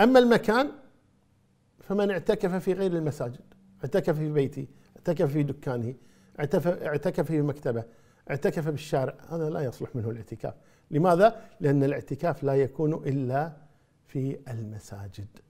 أما المكان فمن اعتكف في غير المساجد اعتكف في بيته اعتكف في دكانه اعتكف في مكتبه اعتكف بالشارع هذا لا يصلح منه الاعتكاف لماذا؟ لأن الاعتكاف لا يكون إلا في المساجد